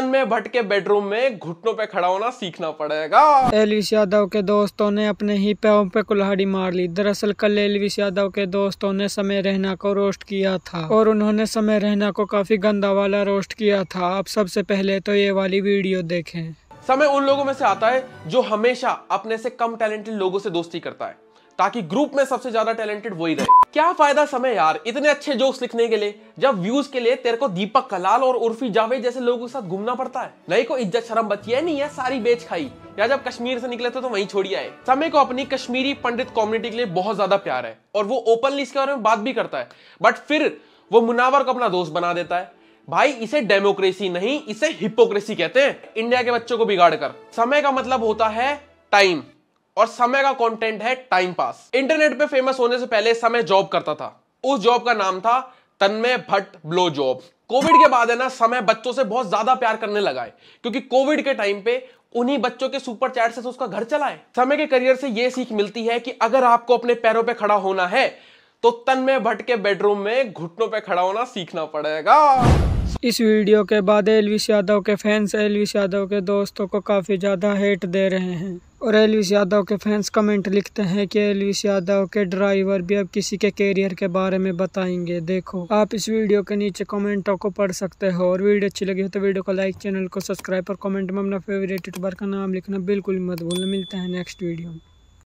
में भट के बेडरूम में घुटनों पे खड़ा होना सीखना पड़ेगा एलविस यादव के दोस्तों ने अपने ही पैरों पे कुल्हाड़ी मार ली दरअसल कल एलविस यादव के दोस्तों ने समय रहना को रोस्ट किया था और उन्होंने समय रहना को काफी गंदा वाला रोस्ट किया था आप सबसे पहले तो ये वाली वीडियो देखे समय उन लोगों में से आता है जो हमेशा अपने से कम टैलेंटेड लोगों से दोस्ती करता है ताकि ग्रुप में सबसे ज्यादा टैलेंटेड वही रहे क्या फायदा समय यार इतने अच्छे जोक्स लिखने के लिए जब व्यूज के लिए तेरे को दीपक कलाल और उर्फी जावेद जैसे लोगों के साथ घूमना पड़ता है नहीं को इज्जत शर्म बची है नहीं है सारी बेच खाई या जब कश्मीर से निकले थे तो वहीं छोड़ी आए समय को अपनी कश्मीरी पंडित कम्युनिटी के लिए बहुत ज्यादा प्यार है और वो ओपनली इसके बारे में बात भी करता है बट फिर वो मुनावर को अपना दोस्त बना देता है भाई इसे डेमोक्रेसी नहीं इसे हिपोक्रेसी कहते हैं इंडिया के बच्चों को बिगाड़ कर समय का मतलब होता है टाइम और समय का कंटेंट है टाइम पास इंटरनेट पे फेमस होने से पहले समय जॉब करता था उस जॉब का नाम था Tanmay Bhat blow job Covid के बाद है ना समय बच्चों से बहुत ज्यादा प्यार करने लगा है क्योंकि कोविड के टाइम पे उन्हीं बच्चों के सुपर चैट से उसका घर चला है समय के करियर से यह सीख मिलती है कि अगर आपको अपने पैरों पे खड़ा होना है तो तन्मय भट्ट के बेडरूम में घुटनों पे खड़ा होना सीखना पड़ेगा इस वीडियो के बाद एलविस यादव के फैंस एलविस यादव के दोस्तों को काफ़ी ज़्यादा हेट दे रहे हैं और एलविस यादव के फैंस कमेंट लिखते हैं कि एलविस यादव के ड्राइवर भी अब किसी के कैरियर के बारे में बताएंगे देखो आप इस वीडियो के नीचे कमेंटों को पढ़ सकते हो और वीडियो अच्छी लगी हो तो वीडियो को लाइक चैनल को सब्सक्राइब और कमेंट में अपना फेवरेट यूट्यूबर का नाम लिखना बिल्कुल मत भूलना मिलता है नेक्स्ट वीडियो में